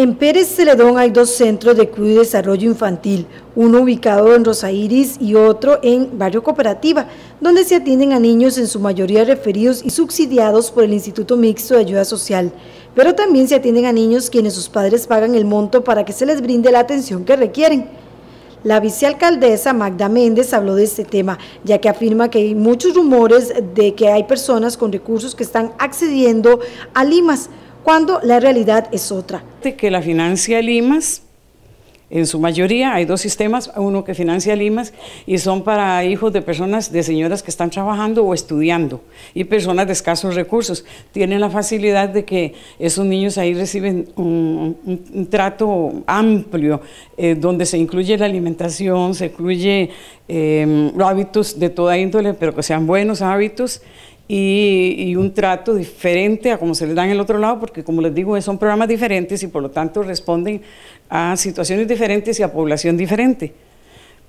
En Pérez Celedón hay dos centros de cuidado y desarrollo infantil, uno ubicado en Iris y otro en Barrio Cooperativa, donde se atienden a niños en su mayoría referidos y subsidiados por el Instituto Mixto de Ayuda Social, pero también se atienden a niños quienes sus padres pagan el monto para que se les brinde la atención que requieren. La vicealcaldesa Magda Méndez habló de este tema, ya que afirma que hay muchos rumores de que hay personas con recursos que están accediendo a limas, cuando la realidad es otra. Que la financia Limas, en su mayoría hay dos sistemas, uno que financia Limas y son para hijos de personas, de señoras que están trabajando o estudiando y personas de escasos recursos. Tienen la facilidad de que esos niños ahí reciben un, trato amplio eh, donde se incluye la alimentación, se incluye eh, hábitos de toda índole, pero que sean buenos hábitos y, un trato diferente a como se les da en el otro lado, porque como les digo, son programas diferentes y por lo tanto responden a situaciones diferentes y a población diferente.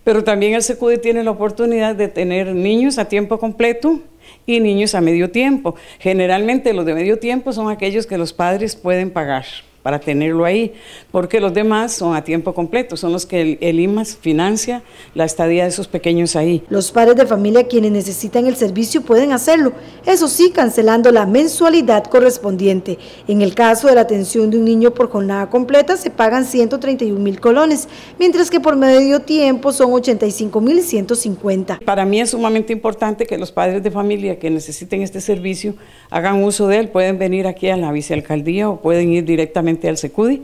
Pero también el SECUDE tiene la oportunidad de tener niños a tiempo completo y niños a medio tiempo. Generalmente los de medio tiempo son aquellos que los padres pueden pagar para tenerlo ahí, porque los demás son a tiempo completo, son los que el, IMAS financia la estadía de esos pequeños ahí. Los padres de familia quienes necesitan el servicio pueden hacerlo, eso sí, cancelando la mensualidad correspondiente. En el caso de la atención de un niño por jornada completa se pagan 131 mil colones, mientras que por medio tiempo son 85 mil 150. Para mí es sumamente importante que los padres de familia que necesiten este servicio hagan uso de él, pueden venir aquí a la vicealcaldía o pueden ir directamente al SECUDI,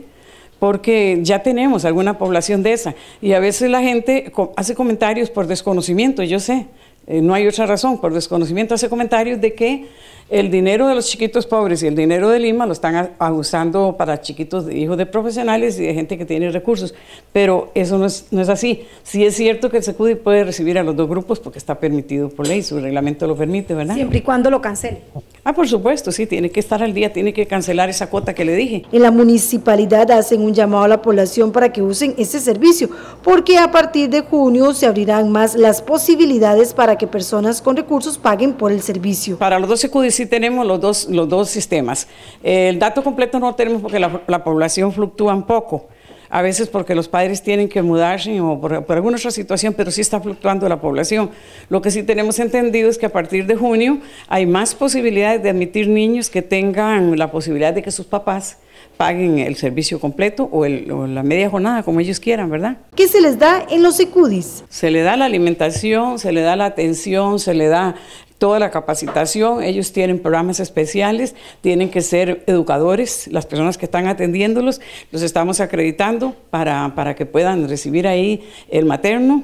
porque ya tenemos alguna población de esa. Y a veces la gente hace comentarios por desconocimiento, yo sé, eh, no hay otra razón, por desconocimiento hace comentarios de que el dinero de los chiquitos pobres y el dinero de Lima lo están abusando para chiquitos hijos de profesionales y de gente que tiene recursos, pero eso no es, no es así. Sí es cierto que el SECUDI puede recibir a los dos grupos porque está permitido por ley, su reglamento lo permite, ¿verdad? Siempre y cuando lo cancele. Ah, por supuesto, sí, tiene que estar al día, tiene que cancelar esa cuota que le dije. En la municipalidad hacen un llamado a la población para que usen ese servicio, porque a partir de junio se abrirán más las posibilidades para que personas con recursos paguen por el servicio. Para los dos CQD tenemos los dos, los dos sistemas. El dato completo no lo tenemos porque la población fluctúa un poco a veces porque los padres tienen que mudarse o por, alguna otra situación, pero sí está fluctuando la población. Lo que sí tenemos entendido es que a partir de junio hay más posibilidades de admitir niños que tengan la posibilidad de que sus papás paguen el servicio completo o, la media jornada, como ellos quieran, ¿verdad? ¿Qué se les da en los ECUDIS? Se le da la alimentación, se le da la atención, se le da toda la capacitación, ellos tienen programas especiales, tienen que ser educadores, las personas que están atendiéndolos, los estamos acreditando para, para que puedan recibir ahí el materno.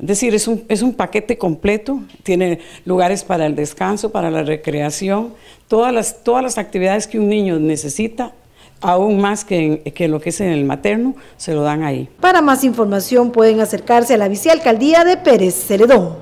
Es decir, es un, es un paquete completo, tiene lugares para el descanso, para la recreación, todas las, todas las actividades que un niño necesita, aún más que, que, lo que es en el materno, se lo dan ahí. Para más información pueden acercarse a la vicealcaldía de Pérez Celedón.